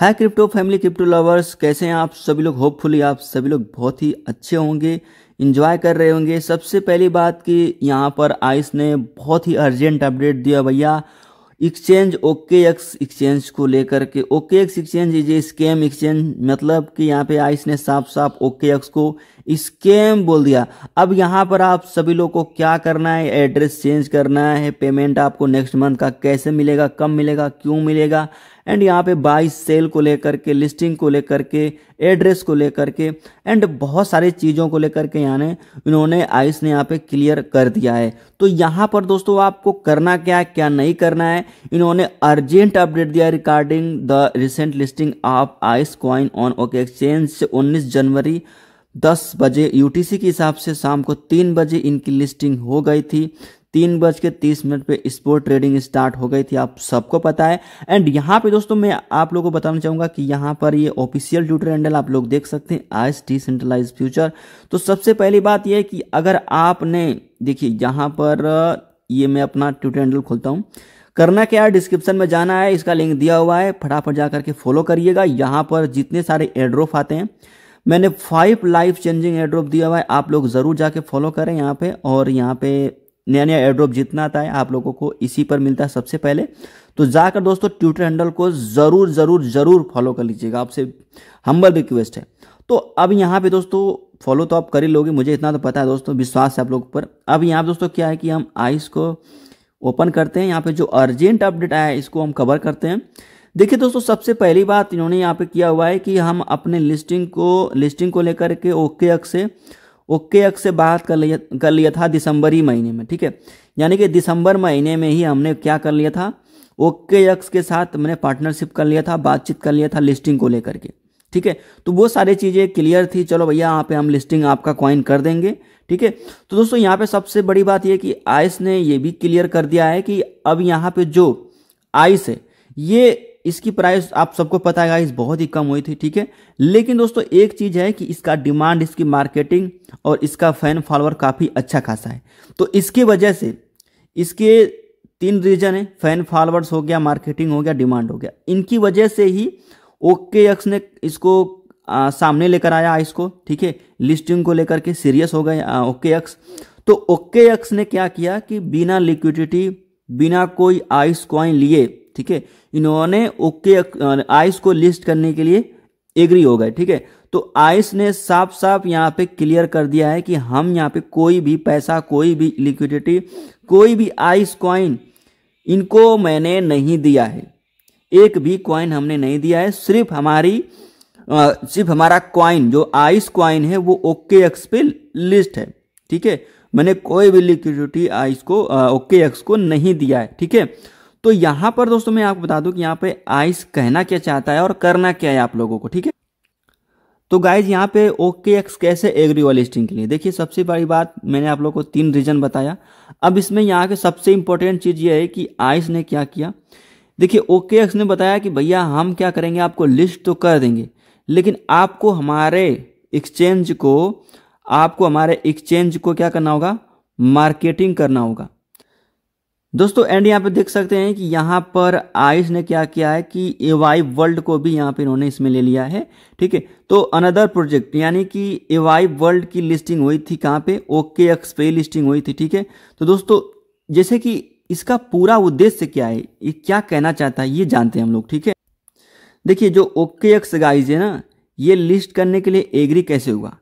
है crypto family crypto lovers कैसे हैं आप सभी लोग होपफुली आप सभी लोग बहुत ही अच्छे होंगे इंजॉय कर रहे होंगे सबसे पहली बात कि यहाँ पर आइस ने बहुत ही अर्जेंट अपडेट दिया भैया एक्सचेंज ओके एक्स एक्सचेंज को लेकर के OKX exchange is a scam exchange मतलब कि यहाँ पे आइस ने साफ साफ ओके एक्स को स्कैम बोल दिया अब यहाँ पर आप सभी लोगों को क्या करना है एड्रेस चेंज करना है पेमेंट आपको नेक्स्ट मंथ का कैसे मिलेगा कब मिलेगा क्यों मिलेगा एंड यहाँ पे बाई सेल को लेकर के लिस्टिंग को लेकर के एड्रेस को लेकर के एंड बहुत सारी चीज़ों को लेकर के यहाँ इन्होंने आइस ने यहाँ पे क्लियर कर दिया है तो यहाँ पर दोस्तों आपको करना क्या है क्या नहीं करना है इन्होंने अर्जेंट अपडेट दिया regarding the recent listing of ice coin on OKX से उन्नीस जनवरी दस बजे यूटीसी के हिसाब से शाम को तीन बजे इनकी लिस्टिंग हो गई थी तीन बज के तीस मिनट पे स्पोर्ट ट्रेडिंग स्टार्ट हो गई थी आप सबको पता है एंड यहाँ पे दोस्तों मैं आप लोगों को बताना चाहूंगा कि यहाँ पर ये ऑफिशियल ट्विटर हैंडल आप लोग देख सकते हैं आज डिसेंट्रलाइज फ्यूचर तो सबसे पहली बात यह कि अगर आपने देखिए यहाँ पर ये मैं अपना ट्विटर हैंडल खोलता हूँ करना क्या है डिस्क्रिप्शन में जाना है इसका लिंक दिया हुआ है फटाफट जा करके फॉलो करिएगा यहाँ पर जितने सारे एड्रोफ आते हैं मैंने फाइव लाइफ चेंजिंग एड्रोप दिया हुआ है आप लोग जरूर जाके फॉलो करें यहाँ पे और यहाँ पे नया नया एयरड्रॉप जितना आता है आप लोगों को इसी पर मिलता है सबसे पहले तो जाकर दोस्तों ट्विटर हैंडल को ज़रूर ज़रूर ज़रूर फॉलो कर लीजिएगा आपसे हम्बल रिक्वेस्ट है तो अब यहाँ पे दोस्तों फॉलो तो आप कर ही लोगे मुझे इतना तो पता है दोस्तों विश्वास है आप लोग पर अब यहाँ पे दोस्तों क्या है कि हम आइस को ओपन करते हैं यहाँ पे जो अर्जेंट अपडेट आया है इसको हम कवर करते हैं देखिए दोस्तों सबसे पहली बात इन्होंने यहाँ पे किया हुआ है कि हम अपने लिस्टिंग को लिस्टिंग को लेकर के ओके अक्स से ओके अक्स से बात कर लिया कर लिया था दिसंबर ही महीने में ठीक है यानी कि दिसंबर महीने में ही हमने क्या कर लिया था ओके अक्स के साथ मैंने पार्टनरशिप कर लिया था बातचीत कर लिया था लिस्टिंग को लेकर के ठीक है तो वो सारी चीज़ें क्लियर थी चलो भैया यहाँ पे हम लिस्टिंग आपका क्वाइन कर देंगे ठीक है तो दोस्तों यहाँ पे सबसे बड़ी बात यह कि आइस ने ये भी क्लियर कर दिया है कि अब यहाँ पे जो आइस है ये इसकी प्राइस आप सबको पता है इस बहुत ही कम हुई थी ठीक है लेकिन दोस्तों एक चीज़ है कि इसका डिमांड इसकी मार्केटिंग और इसका फैन फॉलोअर काफ़ी अच्छा खासा है तो इसकी वजह से इसके तीन रीजन है फैन फॉलोअर्स हो गया मार्केटिंग हो गया डिमांड हो गया इनकी वजह से ही ओके यक्स ने इसको आ, सामने लेकर आया इसको ठीक है लिस्टिंग को लेकर के सीरियस हो गए ओके यक्स तो ओके यक्स ने क्या किया कि बिना लिक्विडिटी बिना कोई आइस कॉइन लिए ठीक है इन्होंने ओके आइस को लिस्ट करने के लिए एग्री हो गए ठीक है तो आइस ने साफ साफ यहाँ पे क्लियर कर दिया है कि हम यहाँ पे कोई भी पैसा कोई भी लिक्विडिटी कोई भी आइस कॉइन इनको मैंने नहीं दिया है एक भी कॉइन हमने नहीं दिया है सिर्फ हमारी सिर्फ हमारा कॉइन जो आइस कॉइन है वो ओके एक्स पे लिस्ट है ठीक है मैंने कोई भी लिक्विडिटी आइस को ओके एक्स को नहीं दिया है ठीक है तो यहां पर दोस्तों मैं आपको बता दूं कि यहां पे आइस कहना क्या चाहता है और करना क्या है आप लोगों को ठीक है तो गाइज यहां पे ओके एक्स कैसे एग्री वाली लिस्टिंग के लिए देखिए सबसे बड़ी बात मैंने आप लोगों को तीन रीजन बताया अब इसमें यहां के सबसे इंपॉर्टेंट चीज़ ये है कि आइस ने क्या किया देखिए ओके एक्स ने बताया कि भैया हम क्या करेंगे आपको लिस्ट तो कर देंगे लेकिन आपको हमारे एक्सचेंज को आपको हमारे एक्सचेंज को क्या करना होगा मार्केटिंग करना होगा दोस्तों एंड यहाँ पे देख सकते हैं कि यहाँ पर आइस ने क्या किया है कि ए वाई वर्ल्ड को भी यहाँ पे इन्होंने इसमें ले लिया है ठीक है तो अनदर प्रोजेक्ट यानी कि ए वाई वर्ल्ड की लिस्टिंग हुई थी कहाँ पे ओके एक्स पे लिस्टिंग हुई थी ठीक है तो दोस्तों जैसे कि इसका पूरा उद्देश्य क्या है ये क्या कहना चाहता है ये जानते हैं हम लोग ठीक है देखिए जो ओके एक्स गाइज है ना ये लिस्ट करने के लिए एग्री कैसे हुआ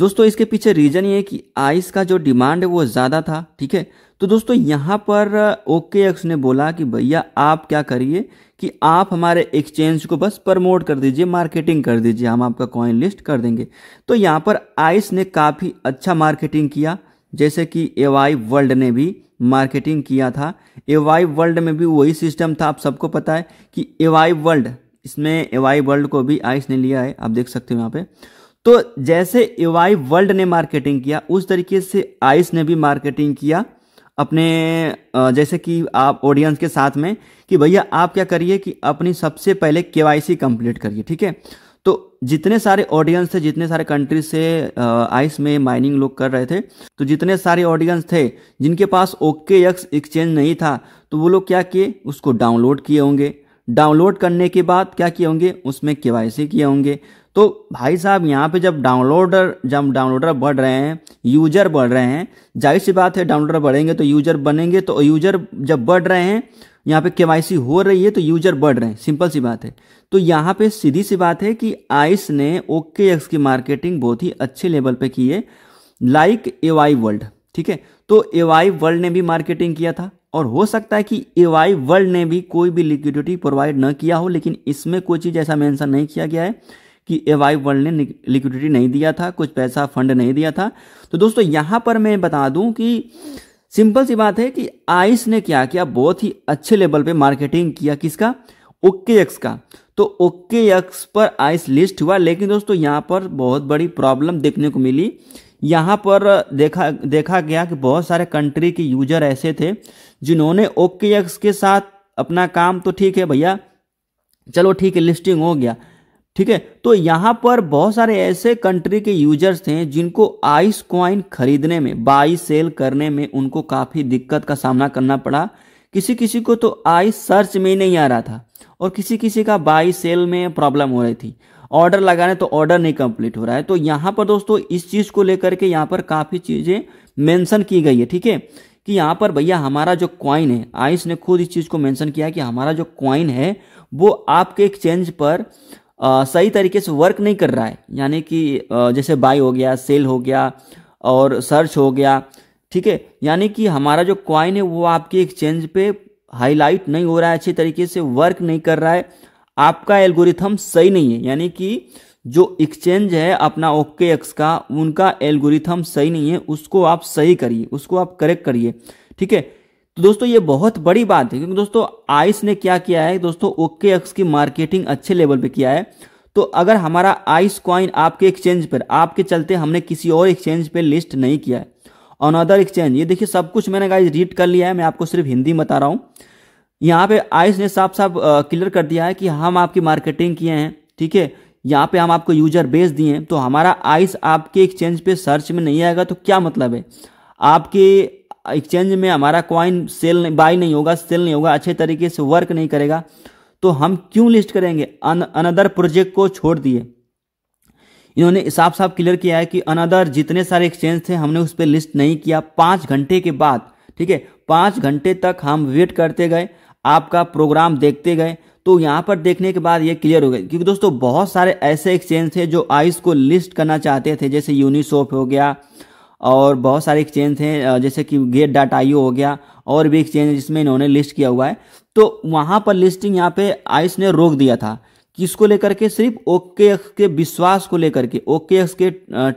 दोस्तों इसके पीछे रीजन ये है कि आइस का जो डिमांड है वो ज़्यादा था ठीक है तो दोस्तों यहाँ पर ओके uh, एक्स ने बोला कि भैया आप क्या करिए कि आप हमारे एक्सचेंज को बस प्रमोट कर दीजिए मार्केटिंग कर दीजिए हम आपका कॉइन लिस्ट कर देंगे तो यहाँ पर आइस ने काफ़ी अच्छा मार्केटिंग किया जैसे कि एवाई वर्ल्ड ने भी मार्केटिंग किया था एवाई वर्ल्ड में भी वही सिस्टम था आप सबको पता है कि एवाई वर्ल्ड इसमें एवाई वर्ल्ड को भी आइस ने लिया है आप देख सकते हो यहाँ पे तो जैसे एवाई वर्ल्ड ने मार्केटिंग किया उस तरीके से आइस ने भी मार्केटिंग किया अपने जैसे कि आप ऑडियंस के साथ में कि भैया आप क्या करिए कि अपनी सबसे पहले के कंप्लीट करिए ठीक है तो जितने सारे ऑडियंस थे जितने सारे कंट्री से आइस में माइनिंग लोग कर रहे थे तो जितने सारे ऑडियंस थे जिनके पास ओके यक्स एक्सचेंज नहीं था तो वो लोग क्या किए उसको डाउनलोड किए होंगे डाउनलोड करने के बाद क्या किए होंगे उसमें के किए होंगे तो भाई साहब यहाँ पे जब डाउनलोडर जब डाउनलोडर बढ़ रहे हैं यूजर बढ़ रहे हैं जाहिर सी बात है डाउनलोडर बढ़ेंगे तो यूजर बनेंगे तो यूजर जब बढ़ रहे हैं यहाँ पे के हो रही है तो यूजर बढ़ रहे हैं सिंपल सी बात है तो यहाँ पे सीधी सी बात है कि आइस ने ओके एक्स की मार्केटिंग बहुत ही अच्छे लेवल पे की है लाइक ए वर्ल्ड ठीक है तो ए वर्ल्ड ने भी मार्केटिंग किया था और हो सकता है कि ए वर्ल्ड ने भी कोई भी लिक्विडिटी प्रोवाइड न किया हो लेकिन इसमें कोई चीज़ ऐसा मैंसन नहीं किया गया है कि एवाई वर्ल्ड ने लिक्विडिटी नहीं दिया था कुछ पैसा फंड नहीं दिया था तो दोस्तों यहाँ पर मैं बता दूं कि सिंपल सी बात है कि आइस ने क्या किया बहुत ही अच्छे लेवल पे मार्केटिंग किया किसका ओके एक्स का तो ओके एक्स पर आइस लिस्ट हुआ लेकिन दोस्तों यहाँ पर बहुत बड़ी प्रॉब्लम देखने को मिली यहाँ पर देखा देखा गया कि बहुत सारे कंट्री के यूजर ऐसे थे जिन्होंने ओके एक्स के साथ अपना काम तो ठीक है भैया चलो ठीक है लिस्टिंग हो गया ठीक है तो यहाँ पर बहुत सारे ऐसे कंट्री के यूजर्स थे जिनको आइस क्वाइन खरीदने में बाई सेल करने में उनको काफ़ी दिक्कत का सामना करना पड़ा किसी किसी को तो आइस सर्च में ही नहीं आ रहा था और किसी किसी का बाई सेल में प्रॉब्लम हो रही थी ऑर्डर लगाने तो ऑर्डर नहीं कंप्लीट हो रहा है तो यहां पर दोस्तों इस चीज़ को लेकर के यहाँ पर काफ़ी चीज़ें मेंशन की गई है ठीक है कि यहाँ पर भैया हमारा जो क्वाइन है आइस ने खुद इस चीज़ को मेंशन किया कि हमारा जो क्वाइन है वो आपके एक्सचेंज पर आ, सही तरीके से वर्क नहीं कर रहा है यानी कि जैसे बाय हो गया सेल हो गया और सर्च हो गया ठीक है यानी कि हमारा जो क्वाइन है वो आपके एक्सचेंज पे हाईलाइट नहीं हो रहा है अच्छे तरीके से वर्क नहीं कर रहा है आपका एल्गोरिथम सही नहीं है यानी कि जो एक्सचेंज है अपना ओके एक्स का उनका एल्गोरिथम सही नहीं है उसको आप सही करिए उसको आप करेक्ट करिए ठीक है तो दोस्तों ये बहुत बड़ी बात है क्योंकि दोस्तों आइस ने क्या किया है दोस्तों ओके एक्स की मार्केटिंग अच्छे लेवल पे किया है तो अगर हमारा आइस क्वाइन आपके एक्सचेंज पर आपके चलते हमने किसी और एक्सचेंज पर लिस्ट नहीं किया है ऑन अदर एक्सचेंज ये देखिए सब कुछ मैंने गाइज रीड कर लिया है मैं आपको सिर्फ हिंदी बता रहा हूँ यहाँ पे आइस ने साफ साफ क्लियर कर दिया है कि हम आपकी मार्केटिंग किए हैं ठीक है यहाँ पे हम आपको यूजर बेस दिए हैं तो हमारा आइस आपके एक्सचेंज पे सर्च में नहीं आएगा तो क्या मतलब है आपके एक्सचेंज में हमारा क्वाइन सेल नहीं बाई नहीं होगा सेल नहीं होगा अच्छे तरीके से वर्क नहीं करेगा तो हम क्यों लिस्ट करेंगे अन, अनदर प्रोजेक्ट को छोड़ दिए इन्होंने साफ साफ क्लियर किया है कि अनदर जितने सारे एक्सचेंज थे हमने उस पर लिस्ट नहीं किया पाँच घंटे के बाद ठीक है पाँच घंटे तक हम वेट करते गए आपका प्रोग्राम देखते गए तो यहाँ पर देखने के बाद ये क्लियर हो गया क्योंकि दोस्तों बहुत सारे ऐसे एक्सचेंज थे जो आइस को लिस्ट करना चाहते थे जैसे यूनिसोफ हो गया और बहुत सारे एक्सचेंज हैं जैसे कि गेट डाट आई हो गया और भी एक्सचेंज है जिसमें इन्होंने लिस्ट किया हुआ है तो वहाँ पर लिस्टिंग यहाँ पे आइस ने रोक दिया था किसको लेकर के सिर्फ ओके एक्स के विश्वास को लेकर के ओके एक्स के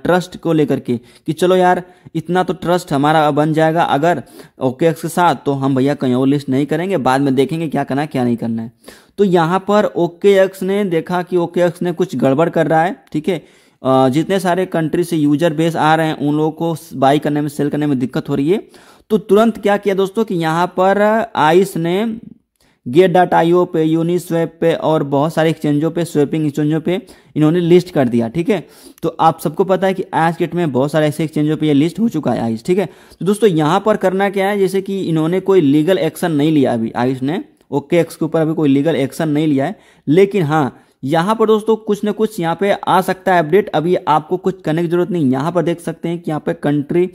ट्रस्ट को लेकर के कि चलो यार इतना तो ट्रस्ट हमारा बन जाएगा अगर ओके एक्स के साथ तो हम भैया कहीं और लिस्ट नहीं करेंगे बाद में देखेंगे क्या करना है क्या नहीं करना है तो यहाँ पर ओके एक्स ने देखा कि ओके एक्स ने कुछ गड़बड़ कर रहा है ठीक है जितने सारे कंट्री से यूजर बेस आ रहे हैं उन लोगों को बाई करने में सेल करने में दिक्कत हो रही है तो तुरंत क्या किया दोस्तों कि यहाँ पर आइस ने गेट डाट आईओ पे यूनिस्वेप पे और बहुत सारे एक्सचेंजों पे स्वेपिंग एक्सचेंजों पे इन्होंने लिस्ट कर दिया ठीक है तो आप सबको पता है कि आज डेट में बहुत सारे ऐसे एक्सचेंजों पे ये लिस्ट हो चुका है आइस ठीक है तो दोस्तों यहाँ पर करना क्या है जैसे कि इन्होंने कोई लीगल एक्शन नहीं लिया अभी आइस ने ओके एक्स के ऊपर अभी कोई लीगल एक्शन नहीं लिया है लेकिन हाँ यहाँ पर दोस्तों कुछ न कुछ यहाँ पे आ सकता है अपडेट अभी आपको कुछ करने की जरूरत नहीं यहाँ पर देख सकते हैं कि यहाँ पे कंट्री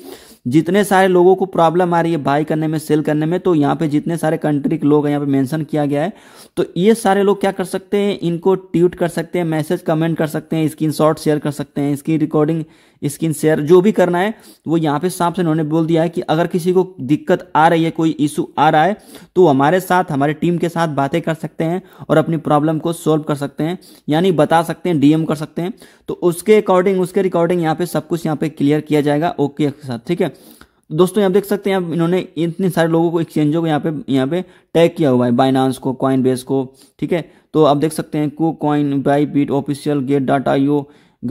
जितने सारे लोगों को प्रॉब्लम आ रही है बाय करने में सेल करने में तो यहाँ पे जितने सारे कंट्री के लोग हैं यहाँ पे मेंशन किया गया है तो ये सारे लोग क्या कर सकते हैं इनको ट्वीट कर सकते हैं मैसेज कमेंट कर सकते हैं स्क्रीन शेयर कर सकते हैं स्क्रीन रिकॉर्डिंग स्क्रीन शेयर जो भी करना है वो यहाँ पे साफ से उन्होंने बोल दिया है कि अगर किसी को दिक्कत आ रही है कोई इशू आ रहा है तो हमारे साथ हमारे टीम के साथ बातें कर सकते हैं और अपनी प्रॉब्लम को सोल्व कर सकते हैं यानी बता सकते हैं डीएम कर सकते हैं तो उसके अकॉर्डिंग उसके रिकॉर्डिंग यहाँ पे सब कुछ यहाँ पे क्लियर किया जाएगा ओके के साथ ठीक है है दोस्तों यहाँ देख सकते हैं आप इन्होंने इतने सारे लोगों को एक्सचेंजों को यहाँ पे यहाँ पे टैग किया हुआ है बाइनांस को कॉइन बेस को ठीक है तो आप देख सकते हैं को coin by bit official get data यो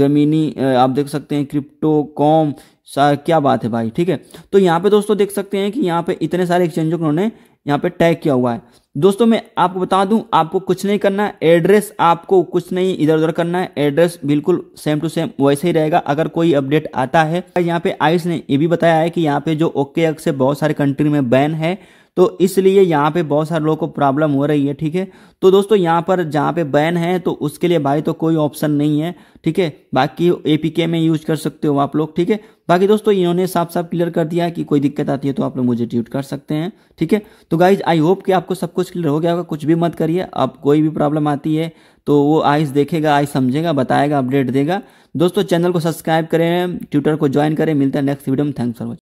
गमिनी आप देख सकते हैं क्रिप्टो कॉम क्या बात है भाई ठीक है तो यहाँ पे दोस्तों देख सकते हैं कि यहाँ पे इतने सारे एक्सचेंजों को उन्होंने यहाँ पे टैग किया हुआ है दोस्तों मैं आपको बता दूं आपको कुछ नहीं करना है एड्रेस आपको कुछ नहीं इधर उधर करना है एड्रेस बिल्कुल सेम टू सेम वैसे ही रहेगा अगर कोई अपडेट आता है यहाँ पे आयुष ने ये भी बताया है कि यहाँ पे जो ओके एक्स है बहुत सारे कंट्री में बैन है तो इसलिए यहाँ पे बहुत सारे लोगों को प्रॉब्लम हो रही है ठीक है तो दोस्तों यहाँ पर जहाँ पे बैन है तो उसके लिए भाई तो कोई ऑप्शन नहीं है ठीक है बाकी एपीके में यूज कर सकते हो आप लोग ठीक है बाकी दोस्तों इन्होंने साफ साफ क्लियर कर दिया है कि कोई दिक्कत आती है तो आप लोग मुझे ट्यूट कर सकते हैं ठीक है तो गाइज आई होप कि आपको सब कुछ क्लियर हो गया होगा कुछ भी मत करिए अब कोई भी प्रॉब्लम आती है तो वो आइस देखेगा आइस समझेगा बताएगा अपडेट देगा दोस्तों चैनल को सब्सक्राइब करें ट्विटर को ज्वाइन करें मिलता है नेक्स्ट वीडियो में थैंक्स फॉर वॉचिंग